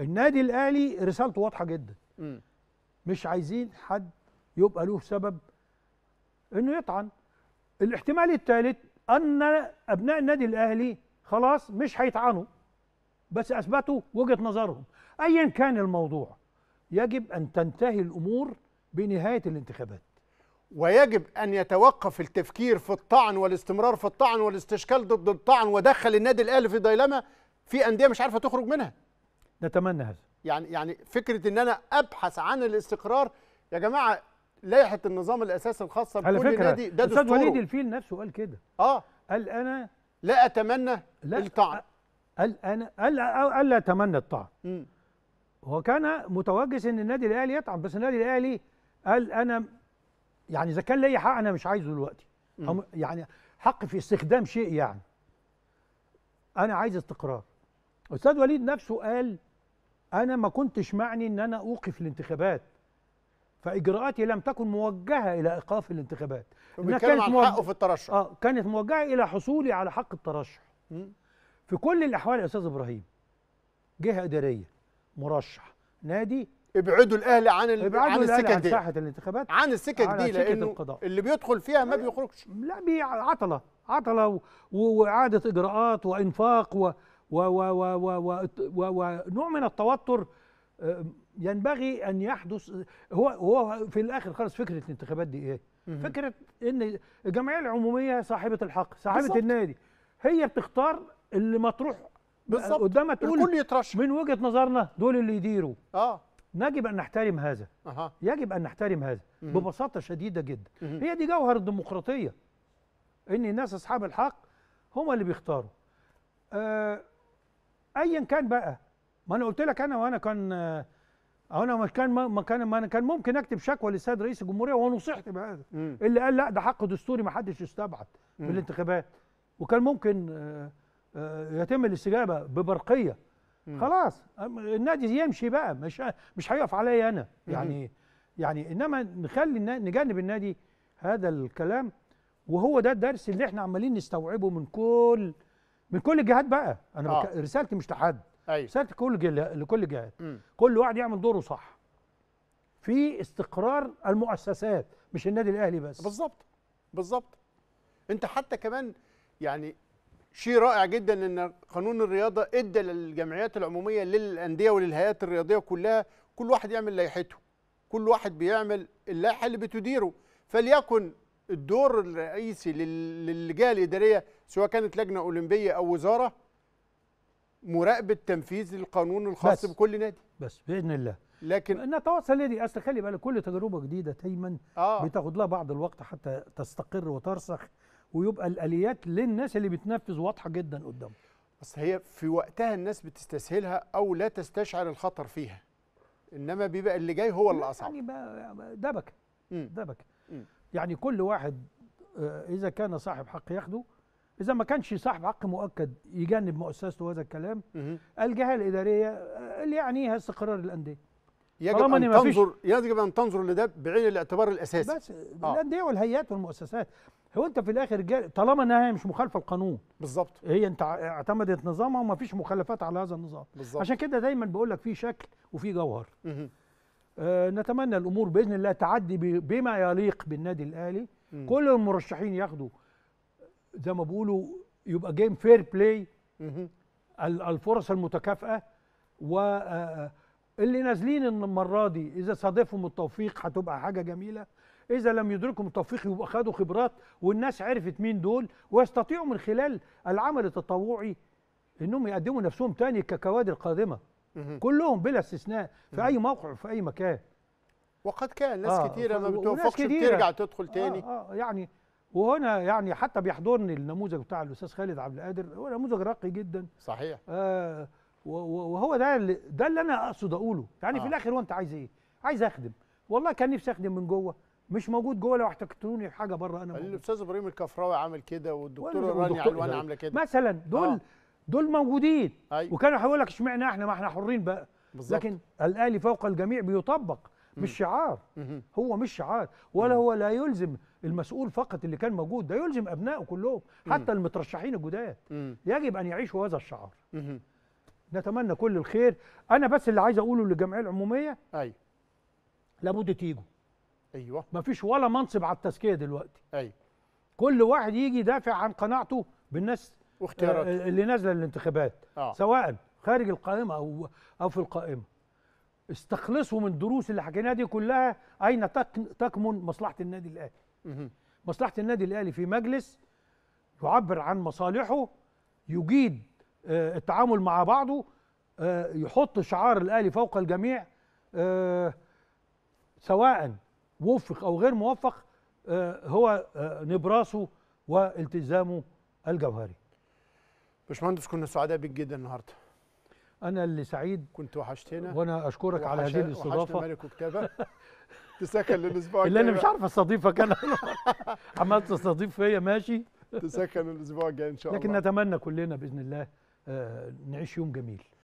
النادي الاهلي رسالته واضحه جدا م. مش عايزين حد يبقى له سبب انه يطعن الاحتمال الثالث ان ابناء النادي الاهلي خلاص مش هيطعنوا بس اثبتوا وجهه نظرهم ايا كان الموضوع يجب ان تنتهي الامور بنهايه الانتخابات ويجب ان يتوقف التفكير في الطعن والاستمرار في الطعن والاستشكال ضد الطعن ودخل النادي الاهلي في ديلما في انديه مش عارفه تخرج منها نتمنى هذا يعني يعني فكره ان انا ابحث عن الاستقرار يا جماعه لائحه النظام الاساسي الخاصه بكل فكرة نادي ده دستوره استاذ وليد الفيل نفسه قال كده اه قال انا لا اتمنى لا الطعن قال انا قال قال لا اتمنى الطعن هو كان متوجس ان النادي الاهلي يطعن بس النادي الاهلي قال انا يعني اذا كان ليا حق انا مش عايزه دلوقتي يعني حق في استخدام شيء يعني انا عايز استقرار استاذ وليد نفسه قال انا ما كنتش معني ان انا اوقف الانتخابات فاجراءاتي لم تكن موجهه الى ايقاف الانتخابات انها كانت عن حقه في الترشح اه كانت موجهه الى حصولي على حق الترشح م? في كل الاحوال يا استاذ ابراهيم جهه اداريه مرشح نادي ابعدوا الاهلي عن ال... عن السكك عن ساحه الانتخابات عن السكك دي لانه القضاء. اللي بيدخل فيها ما بيخرجش لا بيعطلة عطله عطله واعاده اجراءات وانفاق و... ونوع من التوتر ينبغي ان يحدث هو هو في الاخر خالص فكره الانتخابات دي ايه؟ فكره ان الجمعيه العموميه صاحبه الحق صاحبه بالزبط. النادي هي بتختار اللي مطروح آه، بالظبط قدامها تقول الكل يترشح من وجهه نظرنا دول اللي يديروا اه يجب ان نحترم هذا أه. يجب ان نحترم هذا مم. ببساطه شديده جدا مم. هي دي جوهر الديمقراطيه ان الناس اصحاب الحق هم اللي بيختاروا آه ايا كان بقى ما انا قلت لك انا وانا كان آه، انا ما كان ما كان ما انا كان ممكن اكتب شكوى للسيد رئيس الجمهوريه ونصحت بهذا اللي قال لا ده حق دستوري ما حدش يستبعد في الانتخابات وكان ممكن آه، آه، يتم الاستجابه ببرقيه خلاص النادي يمشي بقى مش مش هيقف عليا انا يعني يعني انما نخلي نجنب النادي هذا الكلام وهو ده الدرس اللي احنا عمالين نستوعبه من كل من كل الجهات بقى انا آه. بك... رسالتي مش لحد أيوة. رسالتي كل جل... لكل الجهات كل واحد يعمل دوره صح في استقرار المؤسسات مش النادي الاهلي بس بالظبط بالظبط انت حتى كمان يعني شيء رائع جدا ان قانون الرياضه ادى للجمعيات العموميه للانديه وللهيئات الرياضيه كلها كل واحد يعمل لائحته كل واحد بيعمل اللائحه اللي بتديره فليكن الدور الرئيسي للجهه الاداريه سواء كانت لجنه اولمبيه او وزاره مراقبه تنفيذ القانون الخاص بس بكل نادي بس باذن الله لكن نتواصل لدي اصل خلي بالك كل تجربه جديده دايما آه. بتاخد لها بعض الوقت حتى تستقر وترسخ ويبقى الاليات للناس اللي بتنفذ واضحه جدا قدامهم بس هي في وقتها الناس بتستسهلها او لا تستشعر الخطر فيها انما بيبقى اللي جاي هو اللي اصعب يعني دبكه دبكه يعني كل واحد آه، اذا كان صاحب حق ياخده اذا ما كانش صاحب حق مؤكد يجنب مؤسسته هذا الكلام الجهه الاداريه آه، اللي يعنيها استقرار الانديه يجب ان تنظر يجب ان تنظر لده بعين الاعتبار الاساسي بس آه. الانديه والهيئات والمؤسسات هو انت في الاخر طالما انها مش مخالفه القانون بالظبط هي انت اعتمدت نظامها وما فيش مخالفات على هذا النظام بالزبط. عشان كده دايما بقول لك في شكل وفي جوهر آه، نتمنى الامور باذن الله تعدي بما يليق بالنادي الاهلي كل المرشحين ياخدوا زي ما بيقولوا يبقى جيم فير بلاي الفرص المتكافئه و آه، آه، اللي نازلين المره دي اذا صادفهم التوفيق هتبقى حاجه جميله اذا لم يدركهم التوفيق يبقى خدوا خبرات والناس عرفت مين دول ويستطيعوا من خلال العمل التطوعي انهم يقدموا نفسهم تاني ككوادر قادمه كلهم بلا استثناء في اي موقع في اي مكان وقد كان ناس آه كتيره ما بتوفقش بترجع تدخل آه، تاني آه آه يعني وهنا يعني حتى بيحضرني النموذج بتاع الاستاذ خالد عبد القادر هو نموذج راقي جدا صحيح آه وهو ده اللي ده اللي انا اقصد اقوله يعني آه. في الاخر هو انت عايز ايه عايز اخدم والله كان نفسي اخدم من جوه مش موجود جوه لو احتجتوني في حاجه بره انا الاستاذ ابراهيم الكفراوي عامل كده والدكتور راني علوان عامله كده مثلا دول آه. دول موجودين أيوة. وكانوا هيقول لك اشمعنا احنا ما احنا حرين بقى بالزبط. لكن الاهلي فوق الجميع بيطبق مش شعار هو مش شعار ولا هو لا يلزم المسؤول فقط اللي كان موجود ده يلزم ابنائه كلهم حتى المترشحين الجداد يجب ان يعيشوا هذا الشعار نتمنى كل الخير انا بس اللي عايز اقوله للجمعيه العموميه ايوه لابد تيجوا ايوه مفيش ولا منصب على التزكيه دلوقتي ايوه كل واحد يجي يدافع عن قناعته بالناس واختيارات آه، اللي نازله للانتخابات آه. سواء خارج القائمه او او في القائمه استخلصوا من الدروس اللي حكيناها دي كلها اين تكمن مصلحه النادي الاهلي مصلحه النادي الاهلي في مجلس يعبر عن مصالحه يجيد آه، التعامل مع بعضه آه، يحط شعار الاهلي فوق الجميع سواء وفق او غير موفق هو نبراسه والتزامه الجوهري باشمهندس كنا سعداء بيك جدا النهارده انا اللي سعيد كنت وحشتنا وانا اشكرك على هذه الاستضافه ملك وكتابه تسكن للاسبوع الجاي اللي انا مش عارف استضيفك انا عمال تستضيف فيا ماشي تسكن الاسبوع الجاي ان شاء الله لكن نتمنى كلنا باذن الله آه، نعيش يوم جميل